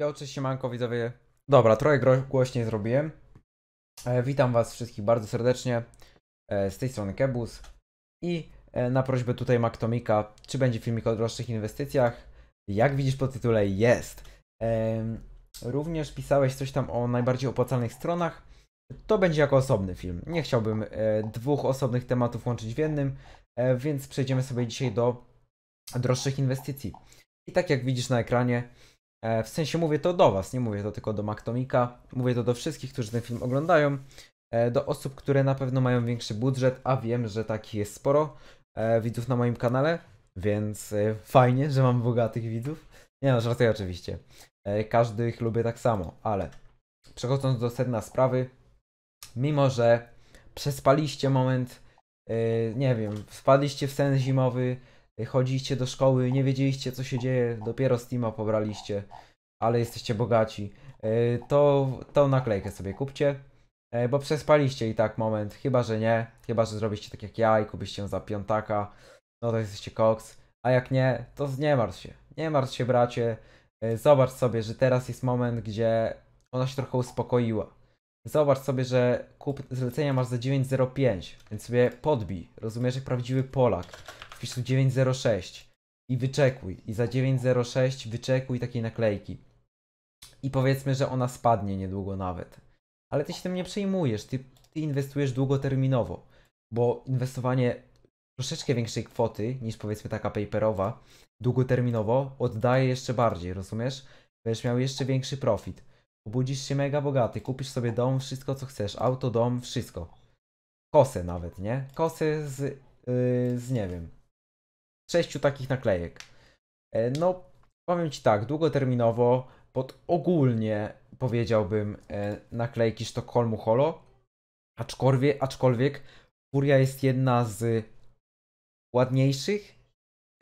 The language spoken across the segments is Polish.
Ja oczywiście manko widzowie. Dobra, trochę głośniej zrobiłem. E, witam was wszystkich bardzo serdecznie. E, z tej strony Kebus. I e, na prośbę tutaj Maktomika, czy będzie filmik o droższych inwestycjach? Jak widzisz po tytule, jest. również pisałeś coś tam o najbardziej opłacalnych stronach. To będzie jako osobny film. Nie chciałbym e, dwóch osobnych tematów łączyć w jednym, e, więc przejdziemy sobie dzisiaj do droższych inwestycji. I tak jak widzisz na ekranie, E, w sensie mówię to do Was, nie mówię to tylko do Maktomika, mówię to do wszystkich, którzy ten film oglądają, e, do osób, które na pewno mają większy budżet, a wiem, że takich jest sporo e, widzów na moim kanale, więc fajnie, że mam bogatych widzów. Nie no, żartuję oczywiście. Każdy ich lubię tak samo, ale przechodząc do sedna sprawy, mimo że przespaliście moment, nie wiem, wpadliście w sen zimowy, Y, chodziliście do szkoły, nie wiedzieliście co się dzieje, dopiero Steama pobraliście, ale jesteście bogaci, y, to tą naklejkę sobie kupcie, y, bo przespaliście i tak moment, chyba że nie, chyba że zrobiliście tak jak ja i kupiście ją za piątaka, no to jesteście koks, a jak nie, to nie martw się, nie martw się bracie, zobacz sobie, że teraz jest moment, gdzie ona się trochę uspokoiła. Zobacz sobie, że kup zlecenia masz za 9,05, więc sobie podbij, rozumiesz, jak prawdziwy Polak wpisz tu 906 i wyczekuj. I za 906 wyczekuj takiej naklejki. I powiedzmy, że ona spadnie niedługo nawet. Ale ty się tym nie przejmujesz, ty, ty inwestujesz długoterminowo, bo inwestowanie troszeczkę większej kwoty niż powiedzmy taka paperowa, długoterminowo oddaje jeszcze bardziej, rozumiesz? Będziesz miał jeszcze większy profit. Obudzisz się mega bogaty, kupisz sobie dom, wszystko co chcesz, auto, dom, wszystko. Kosę nawet, nie? Kosę z, yy, z nie wiem, sześciu takich naklejek. E, no, powiem Ci tak, długoterminowo pod ogólnie powiedziałbym e, naklejki Sztokholmu Holo, aczkolwiek, aczkolwiek Furia jest jedna z ładniejszych,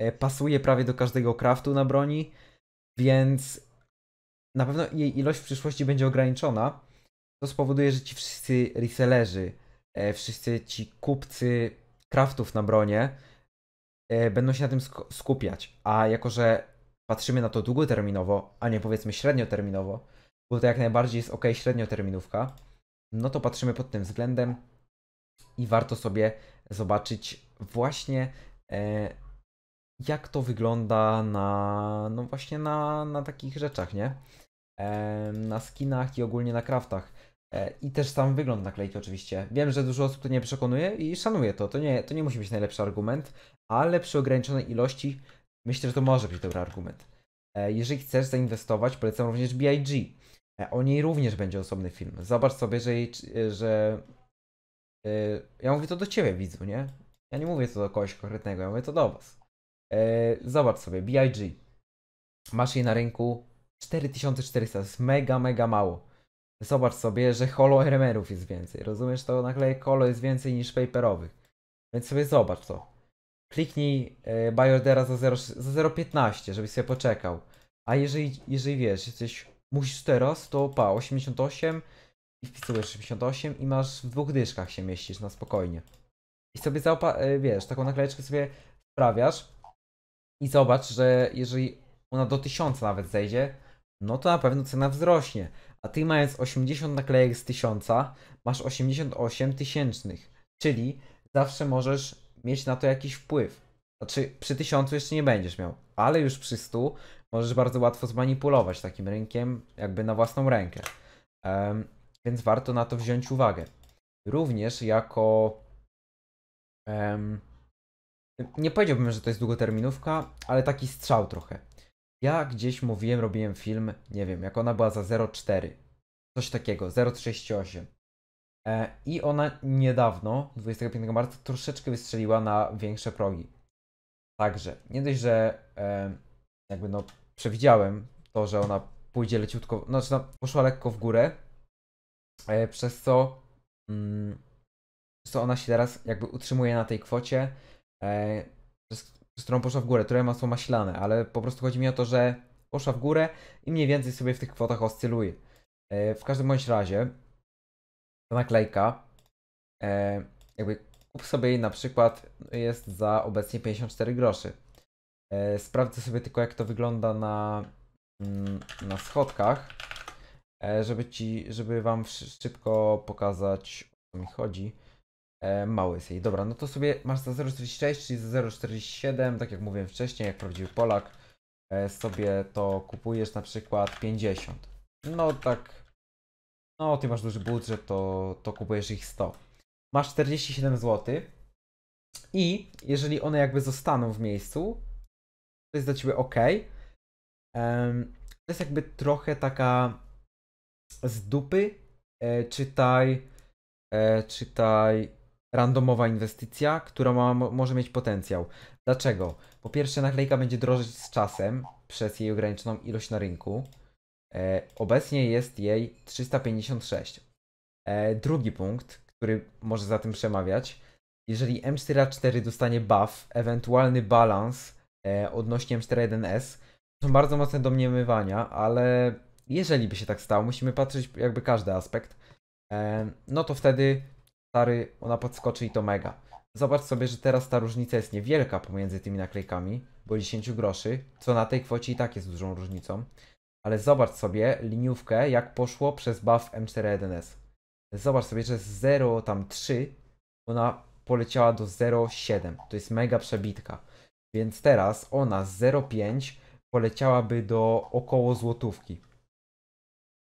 e, pasuje prawie do każdego craftu na broni, więc na pewno jej ilość w przyszłości będzie ograniczona. To spowoduje, że ci wszyscy resellerzy, wszyscy ci kupcy craftów na bronie E, będą się na tym skupiać. A jako, że patrzymy na to długoterminowo, a nie powiedzmy średnioterminowo, bo to jak najbardziej jest ok średnioterminówka, no to patrzymy pod tym względem i warto sobie zobaczyć właśnie e, jak to wygląda na no właśnie na, na takich rzeczach, nie? E, na skinach i ogólnie na kraftach. E, I też sam wygląd naklejki oczywiście. Wiem, że dużo osób to nie przekonuje i szanuję to. To nie, to nie musi być najlepszy argument, ale przy ograniczonej ilości myślę, że to może być dobry argument. E, jeżeli chcesz zainwestować, polecam również BIG. E, o niej również będzie osobny film. Zobacz sobie, że, jej, że ja mówię to do ciebie, widzu, nie? Ja nie mówię to do kogoś konkretnego, ja mówię to do was. Zobacz sobie, BIG. Masz jej na rynku 4400, to jest mega, mega mało. Zobacz sobie, że holoermerów jest więcej. Rozumiesz, to nagle holo jest więcej niż paperowych. Więc sobie zobacz to. Kliknij e, Biordera za 0,15, żebyś sobie poczekał. A jeżeli, jeżeli wiesz, jesteś, musisz teraz, to pa, 88 i wpisujesz 68 i masz w dwóch dyszkach się mieścisz na spokojnie. I sobie e, wiesz, taką naklejeczkę sobie sprawiasz i zobacz, że jeżeli ona do 1000 nawet zejdzie, no to na pewno cena wzrośnie a ty mając 80 naklejek z 1000, masz 88 tysięcznych, czyli zawsze możesz mieć na to jakiś wpływ. Znaczy przy 1000 jeszcze nie będziesz miał, ale już przy 100 możesz bardzo łatwo zmanipulować takim rynkiem jakby na własną rękę. Um, więc warto na to wziąć uwagę. Również jako um, nie powiedziałbym, że to jest długoterminówka, ale taki strzał trochę. Ja gdzieś mówiłem, robiłem film, nie wiem, jak ona była za 0,4. Coś takiego, 0,38. E, I ona niedawno, 25 marca, troszeczkę wystrzeliła na większe progi. Także, nie dość, że e, jakby no przewidziałem to, że ona pójdzie leciutko, znaczy no, poszła lekko w górę, e, przez co, mm, przez co ona się teraz jakby utrzymuje na tej kwocie, e, przez, z którą poszła w górę, które masło maślane, ale po prostu chodzi mi o to, że poszła w górę i mniej więcej sobie w tych kwotach oscyluje. E, w każdym bądź razie ta naklejka, e, jakby kup sobie jej na przykład, jest za obecnie 54 groszy. E, sprawdzę sobie tylko jak to wygląda na, mm, na schodkach, żeby ci, żeby wam szybko pokazać o co mi chodzi. E, mały jest jej. Dobra, no to sobie masz za 0,46, czyli za 0,47, tak jak mówiłem wcześniej, jak prawdziwy Polak, e, sobie to kupujesz na przykład 50. No tak, no ty masz duży budżet, to, to kupujesz ich 100. Masz 47 zł i jeżeli one jakby zostaną w miejscu, to jest dla ciebie ok. to jest jakby trochę taka z dupy, e, czytaj, e, czytaj randomowa inwestycja, która ma, może mieć potencjał. Dlaczego? Po pierwsze, naklejka będzie drożeć z czasem przez jej ograniczoną ilość na rynku. E, obecnie jest jej 356. E, drugi punkt, który może za tym przemawiać, jeżeli M4A4 dostanie buff, ewentualny balans e, odnośnie M41S, to są bardzo mocne domniemywania, ale jeżeli by się tak stało, musimy patrzeć jakby każdy aspekt, e, no to wtedy stary, ona podskoczy i to mega. Zobacz sobie, że teraz ta różnica jest niewielka pomiędzy tymi naklejkami, bo 10 groszy, co na tej kwocie i tak jest dużą różnicą. Ale zobacz sobie liniówkę, jak poszło przez buff M41S. Zobacz sobie, że z 0 tam 3 ona poleciała do 0,7. To jest mega przebitka. Więc teraz ona z 0,5 poleciałaby do około złotówki.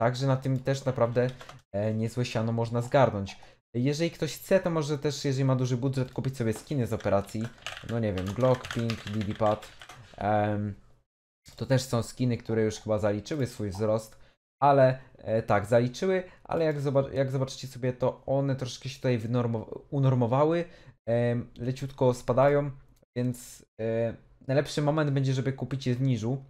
Także na tym też naprawdę e, niezłe siano można zgarnąć. Jeżeli ktoś chce, to może też, jeżeli ma duży budżet, kupić sobie skiny z operacji. No nie wiem, Glock, Pink, DidiPad. Um, to też są skiny, które już chyba zaliczyły swój wzrost. Ale e, tak, zaliczyły, ale jak, zobac jak zobaczycie sobie, to one troszkę się tutaj unormowały. E, leciutko spadają, więc e, najlepszy moment będzie, żeby kupić je w niżu.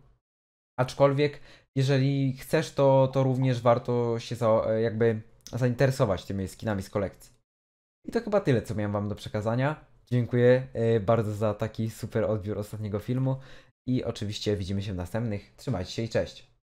Aczkolwiek, jeżeli chcesz, to, to również warto się za, e, jakby zainteresować tymi skinami z kolekcji. I to chyba tyle, co miałem wam do przekazania. Dziękuję e, bardzo za taki super odbiór ostatniego filmu i oczywiście widzimy się w następnych. Trzymajcie się i cześć!